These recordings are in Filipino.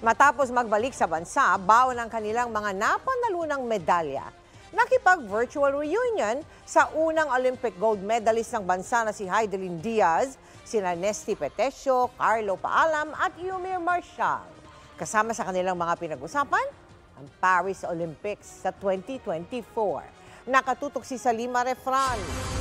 Matapos magbalik sa bansa, baon ang kanilang mga napanalunang medalya. Nakipag-virtual reunion sa unang Olympic gold medalist ng bansa na si Heidelin Diaz, sina Nesty Petesio, Carlo Paalam at Yumir Marshall. Kasama sa kanilang mga pinag-usapan, ang Paris Olympics sa 2024. Nakatutok si Salima Refran.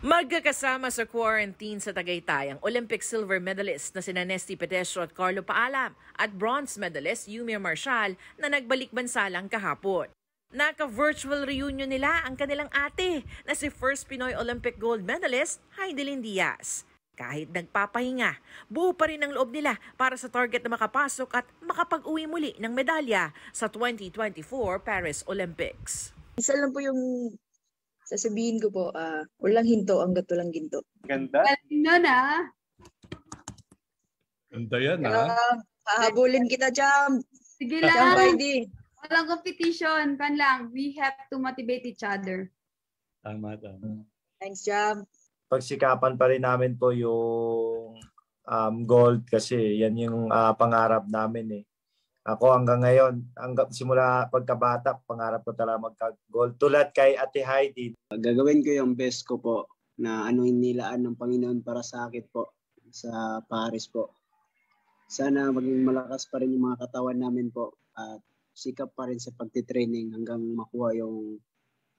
Magkakasama sa quarantine sa Tagaytay ang Olympic silver medalist na sina Nesty Pedestro at Carlo Paalam at bronze medalist Yumi Marshall na nagbalik bansalang kahapon. Naka-virtual reunion nila ang kanilang ate na si first Pinoy Olympic gold medalist Heidelin Diaz. Kahit nagpapahinga, buo pa rin ang loob nila para sa target na makapasok at makapag-uwi muli ng medalya sa 2024 Paris Olympics. Isa lang po yung Sasabihin ko po, uh, walang hinto ang hanggat lang ginto. Ganda. Galing nun ah. Ganda yan, ha? Ah. Jam, hahabulin kita, Jam. Sige Jam hindi. Walang competition. Kan lang. We have to motivate each other. Tama, tama. Thanks, Jam. Pagsikapan pa rin namin po yung um, gold kasi yan yung ah, pangarap namin eh. Ako hanggang ngayon, hanggang simula pagkabata, pangarap ko talaga magka-goal. Tulad kay Ate Heidi. Gagawin ko yung best ko po na ano nilaan ng Panginoon para sa akin po sa Paris po. Sana maging malakas pa rin yung mga katawan namin po at sikap pa rin sa pagtitraining hanggang makuha yung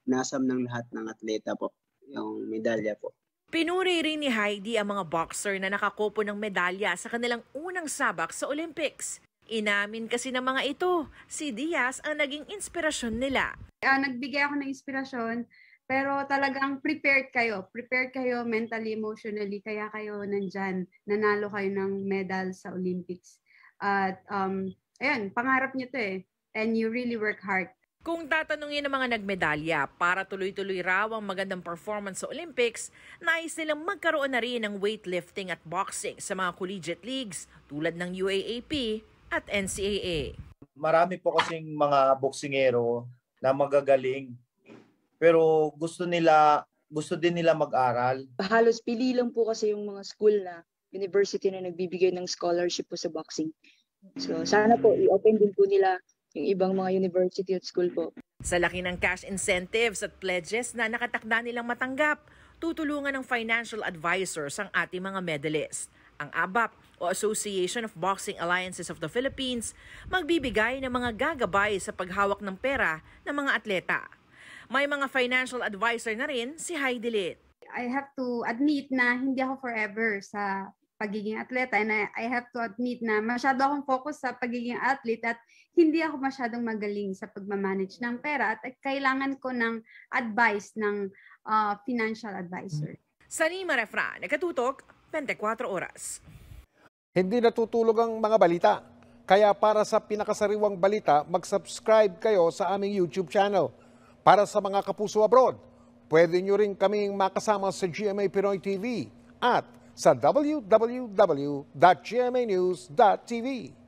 nasam ng lahat ng atleta po, yung medalya po. Pinuri rin ni Heidi ang mga boxer na nakakupo ng medalya sa kanilang unang sabak sa Olympics. Inamin kasi ng mga ito, si Diaz ang naging inspirasyon nila. Uh, nagbigay ako ng inspirasyon pero talagang prepared kayo. Prepared kayo mentally, emotionally. Kaya kayo nandyan. Nanalo kayo ng medal sa Olympics. At um, ayun, pangarap nyo to eh. And you really work hard. Kung tatanungin ng mga nagmedalya para tuloy-tuloy raw ang magandang performance sa Olympics, nais nilang magkaroon na rin ng weightlifting at boxing sa mga collegiate leagues tulad ng UAAP at NCAA. Marami po kasing mga boksingero na magagaling pero gusto nila gusto din nila mag-aral. Halos pili lang po kasi yung mga school na university na nagbibigay ng scholarship po sa boxing. So sana po i-open din po nila yung ibang mga university at school po. Sa laki ng cash incentives at pledges na nakatakda nilang matanggap, tutulungan ng financial advisors ang ating mga medalist ang ABAP o Association of Boxing Alliances of the Philippines, magbibigay ng mga gagabay sa paghawak ng pera ng mga atleta. May mga financial advisor na rin si Heidi Lit. I have to admit na hindi ako forever sa pagiging atleta and I, I have to admit na masyado akong focus sa pagiging athlete at hindi ako masyadong magaling sa pagmamanage ng pera at kailangan ko ng advice ng uh, financial advisor. Sanima Refra, nakatutok 24 oras. Hindi natutulog ang mga balita. Kaya para sa pinakasariwang balita, mag-subscribe kayo sa aming YouTube channel. Para sa mga kapuso abroad, pwede nyo rin kaming makasama sa GMA Pinoy TV at sa www.gmanews.tv.